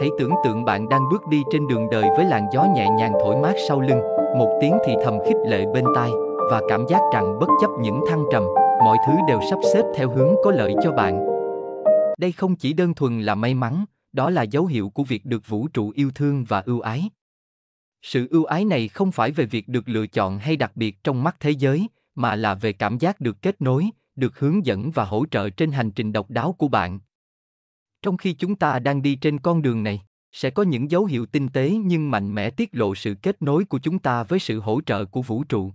Hãy tưởng tượng bạn đang bước đi trên đường đời với làn gió nhẹ nhàng thổi mát sau lưng, một tiếng thì thầm khích lệ bên tai và cảm giác rằng bất chấp những thăng trầm, mọi thứ đều sắp xếp theo hướng có lợi cho bạn. Đây không chỉ đơn thuần là may mắn, đó là dấu hiệu của việc được vũ trụ yêu thương và ưu ái. Sự ưu ái này không phải về việc được lựa chọn hay đặc biệt trong mắt thế giới, mà là về cảm giác được kết nối, được hướng dẫn và hỗ trợ trên hành trình độc đáo của bạn. Trong khi chúng ta đang đi trên con đường này, sẽ có những dấu hiệu tinh tế nhưng mạnh mẽ tiết lộ sự kết nối của chúng ta với sự hỗ trợ của vũ trụ.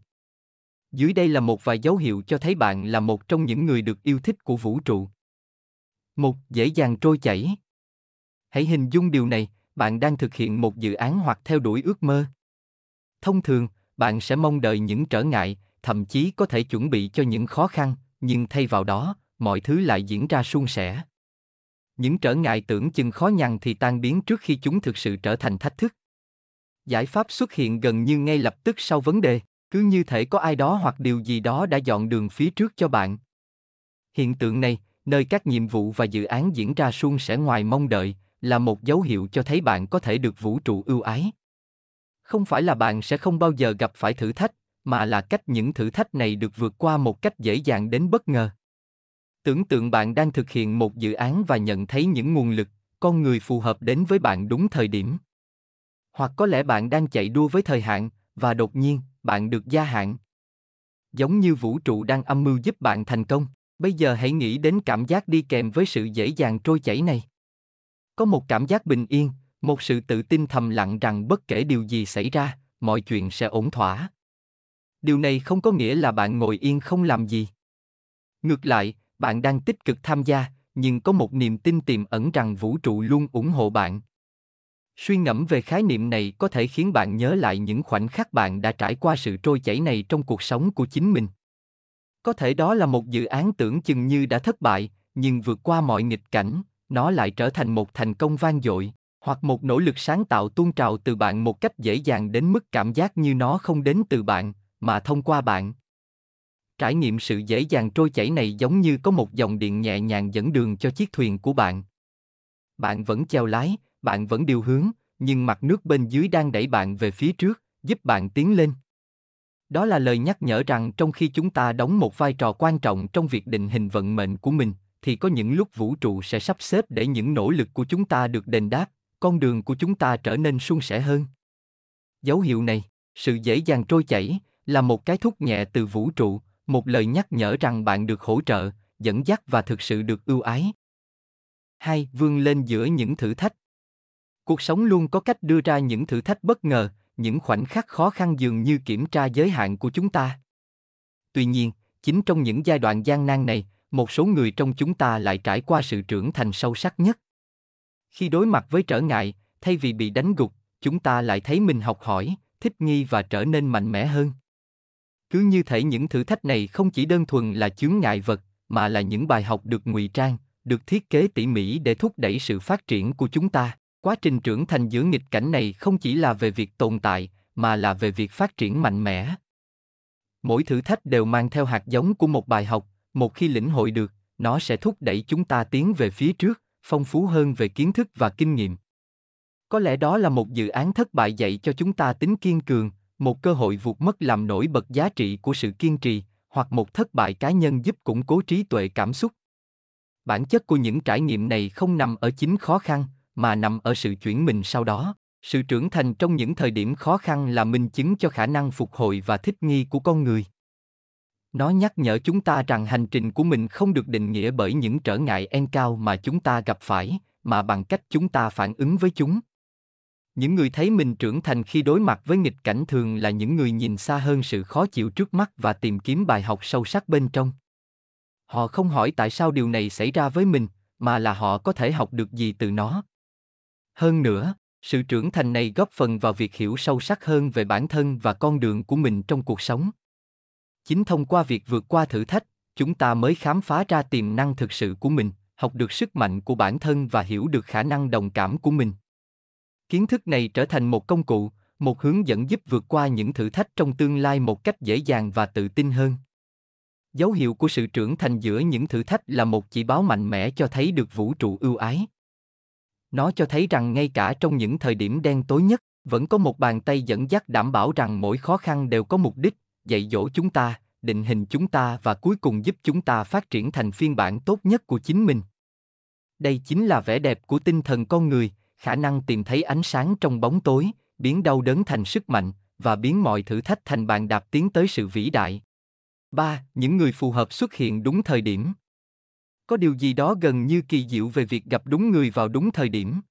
Dưới đây là một vài dấu hiệu cho thấy bạn là một trong những người được yêu thích của vũ trụ. Một, dễ dàng trôi chảy. Hãy hình dung điều này, bạn đang thực hiện một dự án hoặc theo đuổi ước mơ. Thông thường, bạn sẽ mong đợi những trở ngại, thậm chí có thể chuẩn bị cho những khó khăn, nhưng thay vào đó, mọi thứ lại diễn ra suôn sẻ những trở ngại tưởng chừng khó nhằn thì tan biến trước khi chúng thực sự trở thành thách thức giải pháp xuất hiện gần như ngay lập tức sau vấn đề cứ như thể có ai đó hoặc điều gì đó đã dọn đường phía trước cho bạn hiện tượng này nơi các nhiệm vụ và dự án diễn ra suôn sẻ ngoài mong đợi là một dấu hiệu cho thấy bạn có thể được vũ trụ ưu ái không phải là bạn sẽ không bao giờ gặp phải thử thách mà là cách những thử thách này được vượt qua một cách dễ dàng đến bất ngờ Tưởng tượng bạn đang thực hiện một dự án và nhận thấy những nguồn lực, con người phù hợp đến với bạn đúng thời điểm. Hoặc có lẽ bạn đang chạy đua với thời hạn và đột nhiên bạn được gia hạn. Giống như vũ trụ đang âm mưu giúp bạn thành công, bây giờ hãy nghĩ đến cảm giác đi kèm với sự dễ dàng trôi chảy này. Có một cảm giác bình yên, một sự tự tin thầm lặng rằng bất kể điều gì xảy ra, mọi chuyện sẽ ổn thỏa. Điều này không có nghĩa là bạn ngồi yên không làm gì. Ngược lại, bạn đang tích cực tham gia, nhưng có một niềm tin tiềm ẩn rằng vũ trụ luôn ủng hộ bạn. Suy ngẫm về khái niệm này có thể khiến bạn nhớ lại những khoảnh khắc bạn đã trải qua sự trôi chảy này trong cuộc sống của chính mình. Có thể đó là một dự án tưởng chừng như đã thất bại, nhưng vượt qua mọi nghịch cảnh, nó lại trở thành một thành công vang dội, hoặc một nỗ lực sáng tạo tuôn trào từ bạn một cách dễ dàng đến mức cảm giác như nó không đến từ bạn, mà thông qua bạn. Trải nghiệm sự dễ dàng trôi chảy này giống như có một dòng điện nhẹ nhàng dẫn đường cho chiếc thuyền của bạn. Bạn vẫn chèo lái, bạn vẫn điều hướng, nhưng mặt nước bên dưới đang đẩy bạn về phía trước, giúp bạn tiến lên. Đó là lời nhắc nhở rằng trong khi chúng ta đóng một vai trò quan trọng trong việc định hình vận mệnh của mình, thì có những lúc vũ trụ sẽ sắp xếp để những nỗ lực của chúng ta được đền đáp, con đường của chúng ta trở nên suôn sẻ hơn. Dấu hiệu này, sự dễ dàng trôi chảy, là một cái thúc nhẹ từ vũ trụ, một lời nhắc nhở rằng bạn được hỗ trợ dẫn dắt và thực sự được ưu ái hai vươn lên giữa những thử thách cuộc sống luôn có cách đưa ra những thử thách bất ngờ những khoảnh khắc khó khăn dường như kiểm tra giới hạn của chúng ta tuy nhiên chính trong những giai đoạn gian nan này một số người trong chúng ta lại trải qua sự trưởng thành sâu sắc nhất khi đối mặt với trở ngại thay vì bị đánh gục chúng ta lại thấy mình học hỏi thích nghi và trở nên mạnh mẽ hơn cứ như thể những thử thách này không chỉ đơn thuần là chướng ngại vật mà là những bài học được ngụy trang được thiết kế tỉ mỉ để thúc đẩy sự phát triển của chúng ta quá trình trưởng thành giữa nghịch cảnh này không chỉ là về việc tồn tại mà là về việc phát triển mạnh mẽ mỗi thử thách đều mang theo hạt giống của một bài học một khi lĩnh hội được nó sẽ thúc đẩy chúng ta tiến về phía trước phong phú hơn về kiến thức và kinh nghiệm có lẽ đó là một dự án thất bại dạy cho chúng ta tính kiên cường một cơ hội vụt mất làm nổi bật giá trị của sự kiên trì hoặc một thất bại cá nhân giúp củng cố trí tuệ cảm xúc bản chất của những trải nghiệm này không nằm ở chính khó khăn mà nằm ở sự chuyển mình sau đó sự trưởng thành trong những thời điểm khó khăn là minh chứng cho khả năng phục hồi và thích nghi của con người nó nhắc nhở chúng ta rằng hành trình của mình không được định nghĩa bởi những trở ngại en cao mà chúng ta gặp phải mà bằng cách chúng ta phản ứng với chúng những người thấy mình trưởng thành khi đối mặt với nghịch cảnh thường là những người nhìn xa hơn sự khó chịu trước mắt và tìm kiếm bài học sâu sắc bên trong họ không hỏi tại sao điều này xảy ra với mình mà là họ có thể học được gì từ nó hơn nữa sự trưởng thành này góp phần vào việc hiểu sâu sắc hơn về bản thân và con đường của mình trong cuộc sống chính thông qua việc vượt qua thử thách chúng ta mới khám phá ra tiềm năng thực sự của mình học được sức mạnh của bản thân và hiểu được khả năng đồng cảm của mình kiến thức này trở thành một công cụ một hướng dẫn giúp vượt qua những thử thách trong tương lai một cách dễ dàng và tự tin hơn dấu hiệu của sự trưởng thành giữa những thử thách là một chỉ báo mạnh mẽ cho thấy được vũ trụ ưu ái nó cho thấy rằng ngay cả trong những thời điểm đen tối nhất vẫn có một bàn tay dẫn dắt đảm bảo rằng mỗi khó khăn đều có mục đích dạy dỗ chúng ta định hình chúng ta và cuối cùng giúp chúng ta phát triển thành phiên bản tốt nhất của chính mình đây chính là vẻ đẹp của tinh thần con người khả năng tìm thấy ánh sáng trong bóng tối, biến đau đớn thành sức mạnh và biến mọi thử thách thành bàn đạp tiến tới sự vĩ đại. 3. Những người phù hợp xuất hiện đúng thời điểm. Có điều gì đó gần như kỳ diệu về việc gặp đúng người vào đúng thời điểm.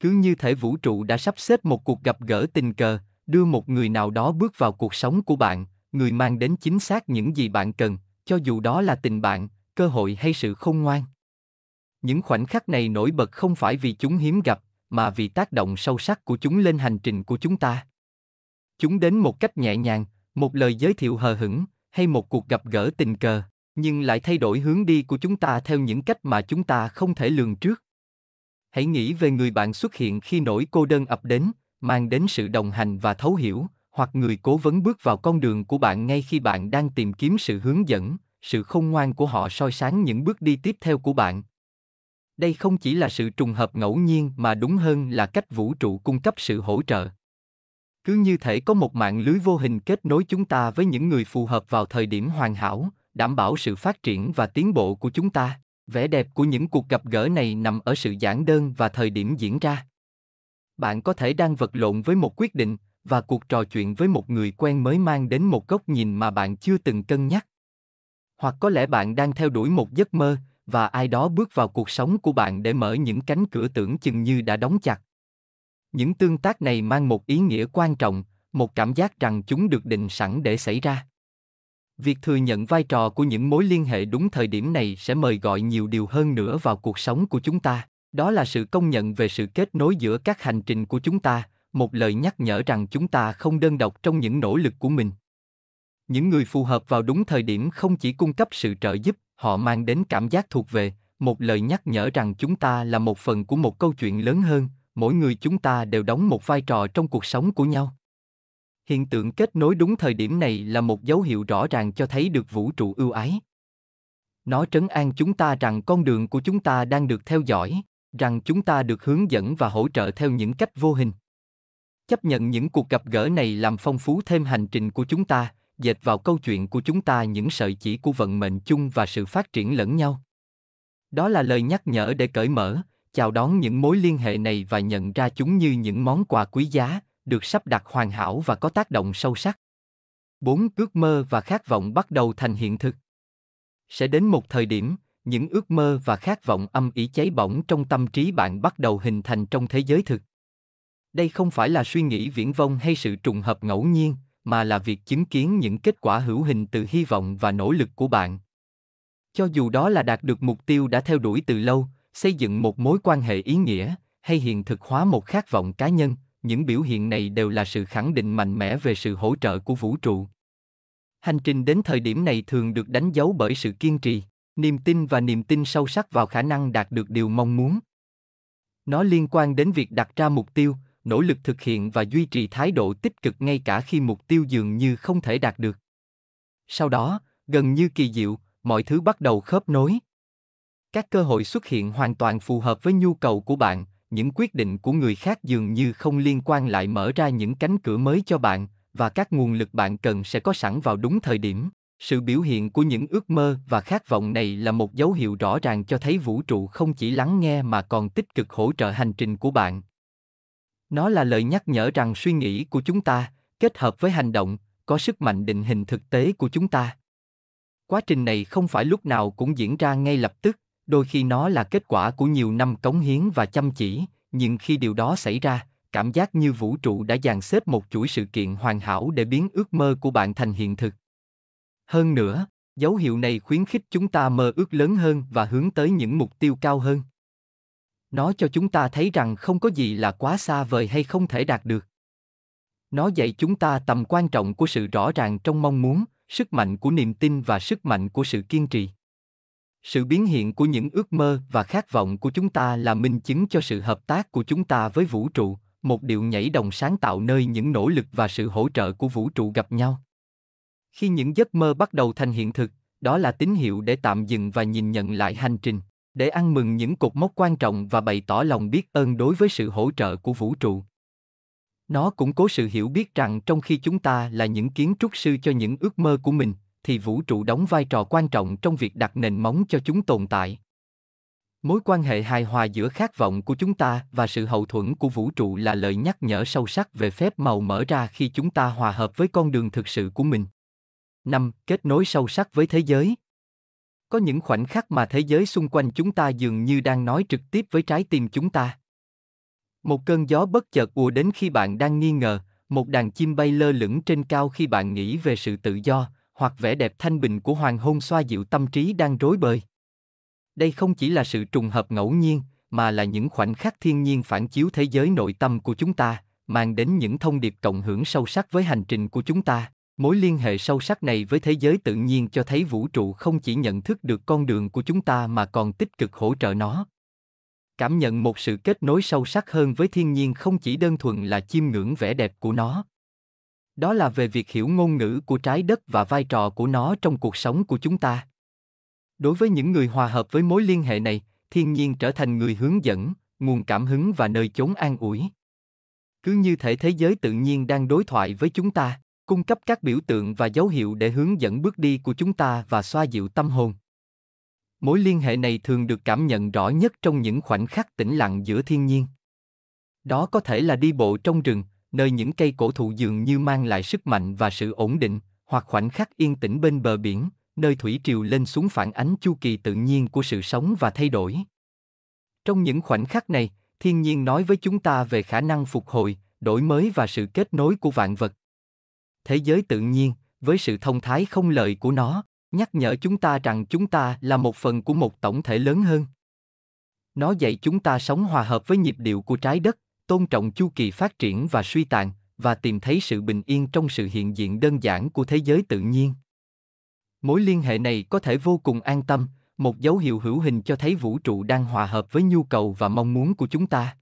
Cứ như thể vũ trụ đã sắp xếp một cuộc gặp gỡ tình cờ, đưa một người nào đó bước vào cuộc sống của bạn, người mang đến chính xác những gì bạn cần, cho dù đó là tình bạn, cơ hội hay sự khôn ngoan. Những khoảnh khắc này nổi bật không phải vì chúng hiếm gặp, mà vì tác động sâu sắc của chúng lên hành trình của chúng ta. Chúng đến một cách nhẹ nhàng, một lời giới thiệu hờ hững, hay một cuộc gặp gỡ tình cờ, nhưng lại thay đổi hướng đi của chúng ta theo những cách mà chúng ta không thể lường trước. Hãy nghĩ về người bạn xuất hiện khi nỗi cô đơn ập đến, mang đến sự đồng hành và thấu hiểu, hoặc người cố vấn bước vào con đường của bạn ngay khi bạn đang tìm kiếm sự hướng dẫn, sự khôn ngoan của họ soi sáng những bước đi tiếp theo của bạn, đây không chỉ là sự trùng hợp ngẫu nhiên mà đúng hơn là cách vũ trụ cung cấp sự hỗ trợ cứ như thể có một mạng lưới vô hình kết nối chúng ta với những người phù hợp vào thời điểm hoàn hảo đảm bảo sự phát triển và tiến bộ của chúng ta vẻ đẹp của những cuộc gặp gỡ này nằm ở sự giản đơn và thời điểm diễn ra bạn có thể đang vật lộn với một quyết định và cuộc trò chuyện với một người quen mới mang đến một góc nhìn mà bạn chưa từng cân nhắc hoặc có lẽ bạn đang theo đuổi một giấc mơ và ai đó bước vào cuộc sống của bạn để mở những cánh cửa tưởng chừng như đã đóng chặt những tương tác này mang một ý nghĩa quan trọng một cảm giác rằng chúng được định sẵn để xảy ra việc thừa nhận vai trò của những mối liên hệ đúng thời điểm này sẽ mời gọi nhiều điều hơn nữa vào cuộc sống của chúng ta đó là sự công nhận về sự kết nối giữa các hành trình của chúng ta một lời nhắc nhở rằng chúng ta không đơn độc trong những nỗ lực của mình những người phù hợp vào đúng thời điểm không chỉ cung cấp sự trợ giúp họ mang đến cảm giác thuộc về, một lời nhắc nhở rằng chúng ta là một phần của một câu chuyện lớn hơn, mỗi người chúng ta đều đóng một vai trò trong cuộc sống của nhau. Hiện tượng kết nối đúng thời điểm này là một dấu hiệu rõ ràng cho thấy được vũ trụ ưu ái. Nó trấn an chúng ta rằng con đường của chúng ta đang được theo dõi, rằng chúng ta được hướng dẫn và hỗ trợ theo những cách vô hình. Chấp nhận những cuộc gặp gỡ này làm phong phú thêm hành trình của chúng ta, dệt vào câu chuyện của chúng ta những sợi chỉ của vận mệnh chung và sự phát triển lẫn nhau. Đó là lời nhắc nhở để cởi mở, chào đón những mối liên hệ này và nhận ra chúng như những món quà quý giá, được sắp đặt hoàn hảo và có tác động sâu sắc. 4. Ước mơ và khát vọng bắt đầu thành hiện thực. Sẽ đến một thời điểm, những ước mơ và khát vọng âm ỉ cháy bỏng trong tâm trí bạn bắt đầu hình thành trong thế giới thực. Đây không phải là suy nghĩ viễn vông hay sự trùng hợp ngẫu nhiên, mà là việc chứng kiến những kết quả hữu hình từ hy vọng và nỗ lực của bạn cho dù đó là đạt được mục tiêu đã theo đuổi từ lâu xây dựng một mối quan hệ ý nghĩa hay hiện thực hóa một khát vọng cá nhân những biểu hiện này đều là sự khẳng định mạnh mẽ về sự hỗ trợ của vũ trụ hành trình đến thời điểm này thường được đánh dấu bởi sự kiên trì niềm tin và niềm tin sâu sắc vào khả năng đạt được điều mong muốn nó liên quan đến việc đặt ra mục tiêu nỗ lực thực hiện và duy trì thái độ tích cực ngay cả khi mục tiêu dường như không thể đạt được sau đó gần như kỳ diệu mọi thứ bắt đầu khớp nối các cơ hội xuất hiện hoàn toàn phù hợp với nhu cầu của bạn những quyết định của người khác dường như không liên quan lại mở ra những cánh cửa mới cho bạn và các nguồn lực bạn cần sẽ có sẵn vào đúng thời điểm sự biểu hiện của những ước mơ và khát vọng này là một dấu hiệu rõ ràng cho thấy vũ trụ không chỉ lắng nghe mà còn tích cực hỗ trợ hành trình của bạn nó là lời nhắc nhở rằng suy nghĩ của chúng ta, kết hợp với hành động, có sức mạnh định hình thực tế của chúng ta. Quá trình này không phải lúc nào cũng diễn ra ngay lập tức, đôi khi nó là kết quả của nhiều năm cống hiến và chăm chỉ, nhưng khi điều đó xảy ra, cảm giác như vũ trụ đã dàn xếp một chuỗi sự kiện hoàn hảo để biến ước mơ của bạn thành hiện thực. Hơn nữa, dấu hiệu này khuyến khích chúng ta mơ ước lớn hơn và hướng tới những mục tiêu cao hơn nó cho chúng ta thấy rằng không có gì là quá xa vời hay không thể đạt được nó dạy chúng ta tầm quan trọng của sự rõ ràng trong mong muốn sức mạnh của niềm tin và sức mạnh của sự kiên trì sự biến hiện của những ước mơ và khát vọng của chúng ta là minh chứng cho sự hợp tác của chúng ta với vũ trụ một điệu nhảy đồng sáng tạo nơi những nỗ lực và sự hỗ trợ của vũ trụ gặp nhau khi những giấc mơ bắt đầu thành hiện thực đó là tín hiệu để tạm dừng và nhìn nhận lại hành trình để ăn mừng những cột mốc quan trọng và bày tỏ lòng biết ơn đối với sự hỗ trợ của vũ trụ nó cũng cố sự hiểu biết rằng trong khi chúng ta là những kiến trúc sư cho những ước mơ của mình thì vũ trụ đóng vai trò quan trọng trong việc đặt nền móng cho chúng tồn tại mối quan hệ hài hòa giữa khát vọng của chúng ta và sự hậu thuẫn của vũ trụ là lời nhắc nhở sâu sắc về phép màu mở ra khi chúng ta hòa hợp với con đường thực sự của mình năm kết nối sâu sắc với thế giới có những khoảnh khắc mà thế giới xung quanh chúng ta dường như đang nói trực tiếp với trái tim chúng ta một cơn gió bất chợt ùa đến khi bạn đang nghi ngờ một đàn chim bay lơ lửng trên cao khi bạn nghĩ về sự tự do hoặc vẻ đẹp thanh bình của hoàng hôn xoa dịu tâm trí đang rối bời đây không chỉ là sự trùng hợp ngẫu nhiên mà là những khoảnh khắc thiên nhiên phản chiếu thế giới nội tâm của chúng ta mang đến những thông điệp cộng hưởng sâu sắc với hành trình của chúng ta Mối liên hệ sâu sắc này với thế giới tự nhiên cho thấy vũ trụ không chỉ nhận thức được con đường của chúng ta mà còn tích cực hỗ trợ nó. Cảm nhận một sự kết nối sâu sắc hơn với thiên nhiên không chỉ đơn thuần là chiêm ngưỡng vẻ đẹp của nó. Đó là về việc hiểu ngôn ngữ của trái đất và vai trò của nó trong cuộc sống của chúng ta. Đối với những người hòa hợp với mối liên hệ này, thiên nhiên trở thành người hướng dẫn, nguồn cảm hứng và nơi chốn an ủi. Cứ như thể thế giới tự nhiên đang đối thoại với chúng ta cung cấp các biểu tượng và dấu hiệu để hướng dẫn bước đi của chúng ta và xoa dịu tâm hồn. Mối liên hệ này thường được cảm nhận rõ nhất trong những khoảnh khắc tĩnh lặng giữa thiên nhiên. Đó có thể là đi bộ trong rừng, nơi những cây cổ thụ dường như mang lại sức mạnh và sự ổn định, hoặc khoảnh khắc yên tĩnh bên bờ biển, nơi thủy triều lên xuống phản ánh chu kỳ tự nhiên của sự sống và thay đổi. Trong những khoảnh khắc này, thiên nhiên nói với chúng ta về khả năng phục hồi, đổi mới và sự kết nối của vạn vật thế giới tự nhiên, với sự thông thái không lợi của nó, nhắc nhở chúng ta rằng chúng ta là một phần của một tổng thể lớn hơn. Nó dạy chúng ta sống hòa hợp với nhịp điệu của trái đất, tôn trọng chu kỳ phát triển và suy tàn, và tìm thấy sự bình yên trong sự hiện diện đơn giản của thế giới tự nhiên. Mối liên hệ này có thể vô cùng an tâm, một dấu hiệu hữu hình cho thấy vũ trụ đang hòa hợp với nhu cầu và mong muốn của chúng ta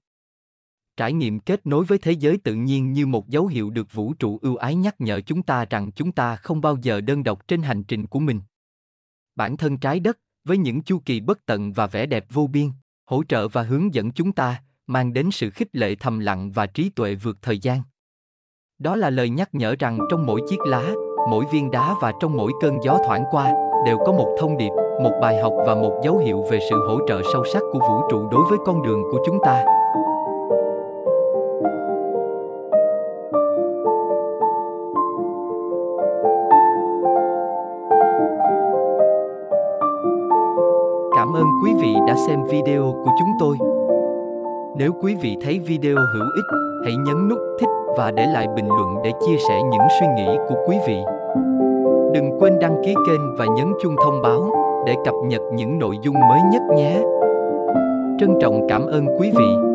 trải nghiệm kết nối với thế giới tự nhiên như một dấu hiệu được vũ trụ ưu ái nhắc nhở chúng ta rằng chúng ta không bao giờ đơn độc trên hành trình của mình bản thân trái đất với những chu kỳ bất tận và vẻ đẹp vô biên hỗ trợ và hướng dẫn chúng ta mang đến sự khích lệ thầm lặng và trí tuệ vượt thời gian đó là lời nhắc nhở rằng trong mỗi chiếc lá mỗi viên đá và trong mỗi cơn gió thoảng qua đều có một thông điệp một bài học và một dấu hiệu về sự hỗ trợ sâu sắc của vũ trụ đối với con đường của chúng ta xem video của chúng tôi. Nếu quý vị thấy video hữu ích, hãy nhấn nút thích và để lại bình luận để chia sẻ những suy nghĩ của quý vị. Đừng quên đăng ký kênh và nhấn chuông thông báo để cập nhật những nội dung mới nhất nhé. Trân trọng cảm ơn quý vị.